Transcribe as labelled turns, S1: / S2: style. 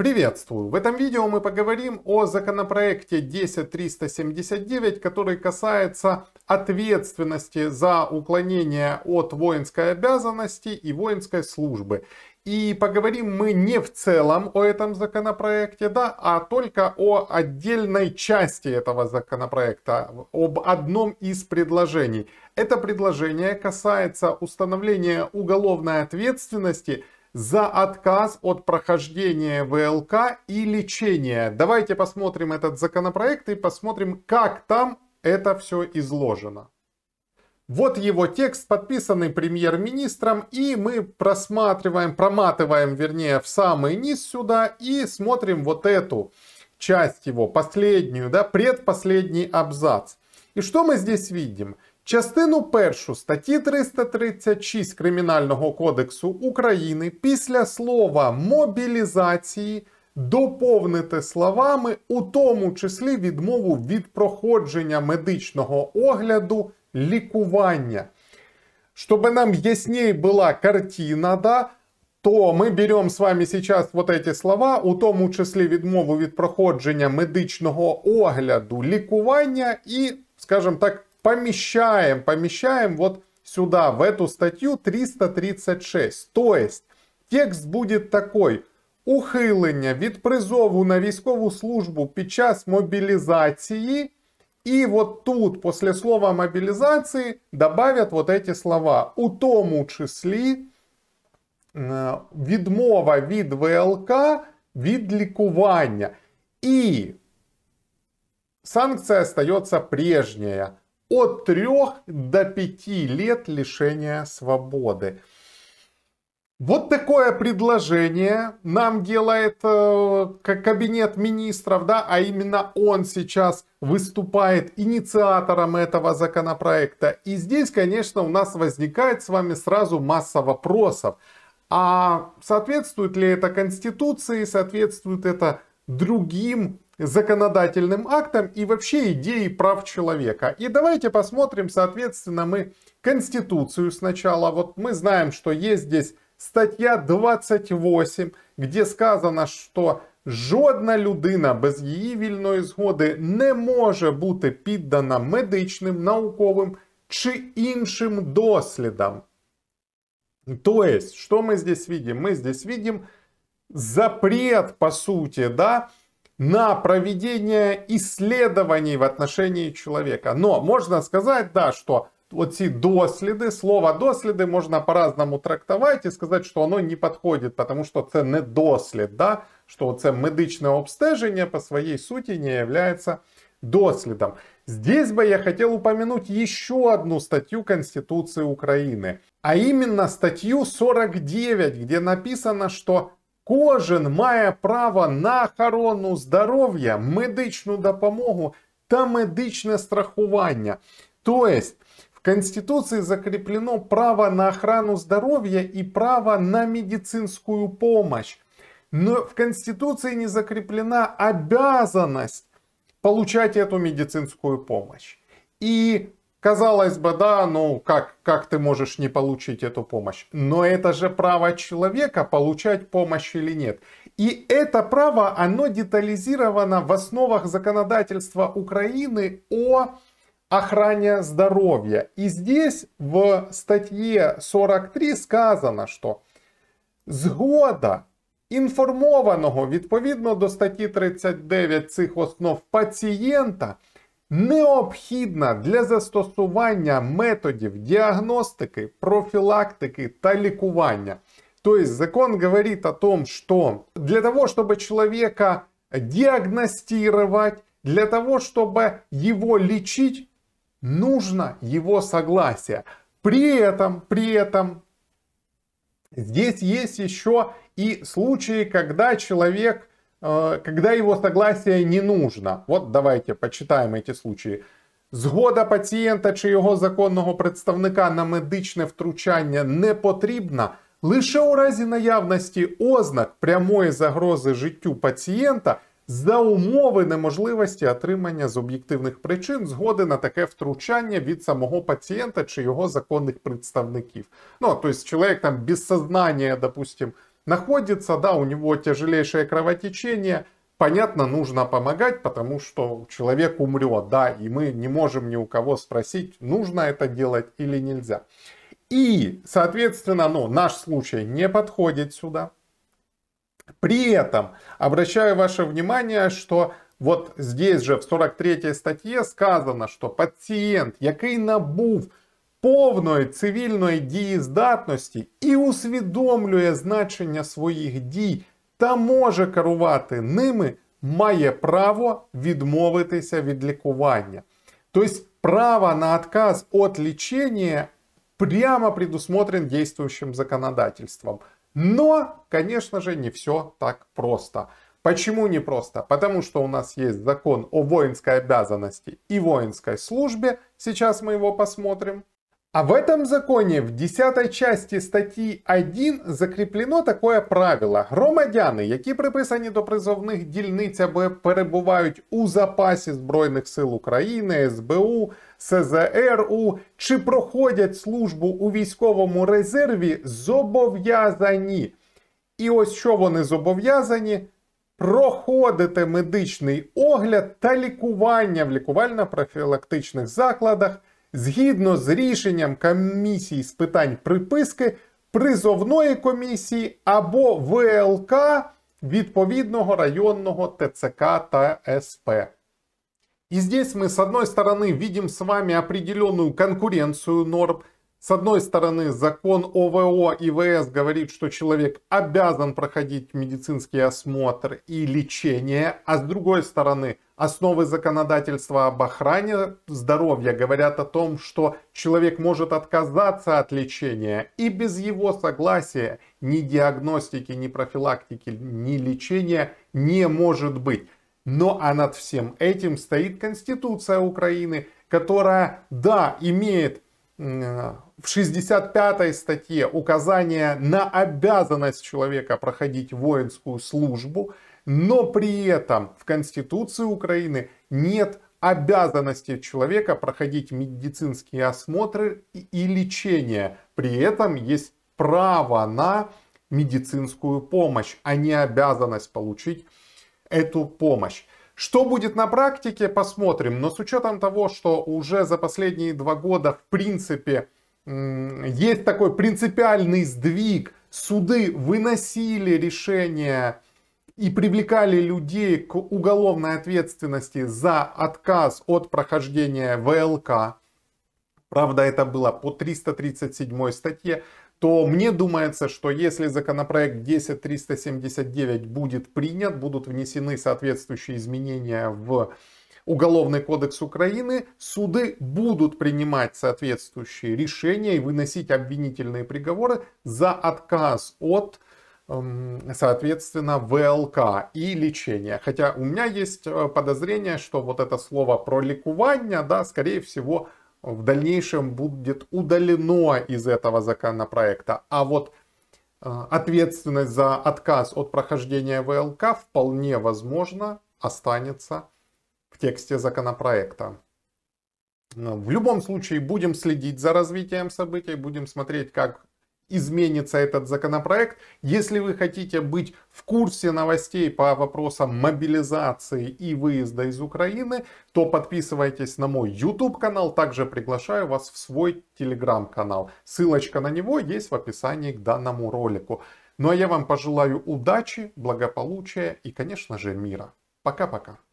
S1: Приветствую! В этом видео мы поговорим о законопроекте 10.379, который касается ответственности за уклонение от воинской обязанности и воинской службы. И поговорим мы не в целом о этом законопроекте, да, а только о отдельной части этого законопроекта, об одном из предложений. Это предложение касается установления уголовной ответственности – за отказ от прохождения ВЛК и лечения. Давайте посмотрим этот законопроект и посмотрим, как там это все изложено. Вот его текст, подписанный премьер-министром, и мы просматриваем, проматываем, вернее, в самый низ сюда и смотрим вот эту часть его, последнюю, да, предпоследний абзац. И что мы здесь видим? Частину першу статті 336 Кримінального кодексу України після слова мобілізації доповнити словами, у тому числі відмову від проходження медичного огляду лікування. Чтобы нам яснее була картина, да, то ми беремо з вами сейчас вот эти слова, у тому числі відмову від проходження медичного огляду, лікування і, скажімо так, помещаем, помещаем вот сюда, в эту статью 336. То есть текст будет такой. Ухилення від призову на військову службу під час мобілізації. И вот тут после слова мобилизации добавят вот эти слова. У тому числі відмова від ВЛК від лікування. И санкция остается прежняя от 3 до 5 лет лишения свободы. Вот такое предложение нам делает э, кабинет министров, да, а именно он сейчас выступает инициатором этого законопроекта. И здесь, конечно, у нас возникает с вами сразу масса вопросов. А соответствует ли это Конституции, соответствует это другим законодательным актом и вообще идеей прав человека. И давайте посмотрим, соответственно, мы Конституцию сначала. Вот мы знаем, что есть здесь стаття 28, где сказано, что жодна людина без її вільної згоди не може бути піддана медичним, науковим чи іншим дослідам. То есть, что мы здесь видим? Мы здесь видим запрет, по сути, да, на проведение исследований в отношении человека. Но можно сказать, да, что вот эти доследы, слово "доследы" можно по-разному трактовать и сказать, что оно не подходит, потому что это не дослед, да? что это медичное обстежение по своей сути не является доследом. Здесь бы я хотел упомянуть еще одну статью Конституции Украины, а именно статью 49, где написано, что Кожен має право на охорону здоров'я, медичну допомогу та медичне страхування. Тобто, в Конституції закреплено право на охрану здоров'я і право на медицинскую допомогу, Но в Конституції не закреплена обязанность получать эту медицинскую помощь. И Казалось бы, да, ну как, как ты можешь не получить эту помощь? Но это же право человека получать помощь или нет. И это право, оно детализировано в основах законодательства Украины о охране здоровья. И здесь в статье 43 сказано, что згода інформованого відповідно до статті 39 цих основ пациента необхідна для застосування методів диагностики, профілактики та лікування. То есть закон говорит о том, что для того, чтобы человека диагностировать, для того, чтобы его лечить, нужно его согласие. При этом, при этом, здесь есть еще и случаи, когда человек Э, когда его согласие не нужно. От давайте почитаємо ці случаї. Згода пацієнта чи його законного представника на медичне втручання не потрібна лише у разі наявності ознак прямої загрози життю пацієнта за умови неможливості отримання з об'єктивних причин згоди на таке втручання від самого пацієнта чи його законних представників. Ну, тобто, чоловік там без сознання, допустим, находится, да, у него тяжелейшее кровотечение, понятно, нужно помогать, потому что человек умрет, да, и мы не можем ни у кого спросить, нужно это делать или нельзя. И, соответственно, ну, наш случай не подходит сюда. При этом обращаю ваше внимание, что вот здесь же в 43 статье сказано, что пациент який набув повної цивільної дієздатності і усвідомлює значення своїх дій та може керувати ними, має право відмовитися від лікування. Тобто право на отказ от лечения прямо предусмотрен действующим законодательством. Но, конечно же, не все так просто. Почему не просто? Потому что у нас есть закон о воинской обязанности и воинской службе. Сейчас мы его посмотрим. А в этом законе в 10 часті статті 1 закріплено таке правило: громадяни, які приписані до призовних дільниць або перебувають у запасі Збройних сил України, СБУ, СЗРУ чи проходять службу у військовому резерві, зобов'язані. І ось що вони зобов'язані. Проходити медичний огляд та лікування в лікувально-профілактичних закладах Згідно з рішенням комісії з питань приписки, призовної комісії або ВЛК відповідного районного ТЦК та СП. И здесь мы, с одной стороны, видим с вами определенную конкуренцию норм – С одной стороны, закон ОВО и ВС говорит, что человек обязан проходить медицинский осмотр и лечение, а с другой стороны, основы законодательства об охране здоровья говорят о том, что человек может отказаться от лечения и без его согласия ни диагностики, ни профилактики, ни лечения не может быть. Но а над всем этим стоит Конституция Украины, которая, да, имеет в 65-й статье указание на обязанность человека проходить воинскую службу, но при этом в Конституции Украины нет обязанности человека проходить медицинские осмотры и лечение. При этом есть право на медицинскую помощь, а не обязанность получить эту помощь. Что будет на практике, посмотрим. Но с учетом того, что уже за последние два года, в принципе, есть такой принципиальный сдвиг. Суды выносили решения и привлекали людей к уголовной ответственности за отказ от прохождения ВЛК. Правда, это было по 337 статье то мне думается, что если законопроект 10379 будет принят, будут внесены соответствующие изменения в Уголовный кодекс Украины, суды будут принимать соответствующие решения и выносить обвинительные приговоры за отказ от эм, соответственно, ВЛК и лечения. Хотя у меня есть э, подозрение, что вот это слово про ликувание, да, скорее всего, в дальнейшем будет удалено из этого законопроекта. А вот э, ответственность за отказ от прохождения ВЛК вполне возможно останется тексте законопроекта. Ну, в любом случае будем следить за развитием событий, будем смотреть, как изменится этот законопроект. Если вы хотите быть в курсе новостей по вопросам мобилизации и выезда из Украины, то подписывайтесь на мой YouTube канал. Также приглашаю вас в свой Telegram канал. Ссылочка на него есть в описании к данному ролику. Ну а я вам пожелаю удачи, благополучия и, конечно же, мира. Пока-пока.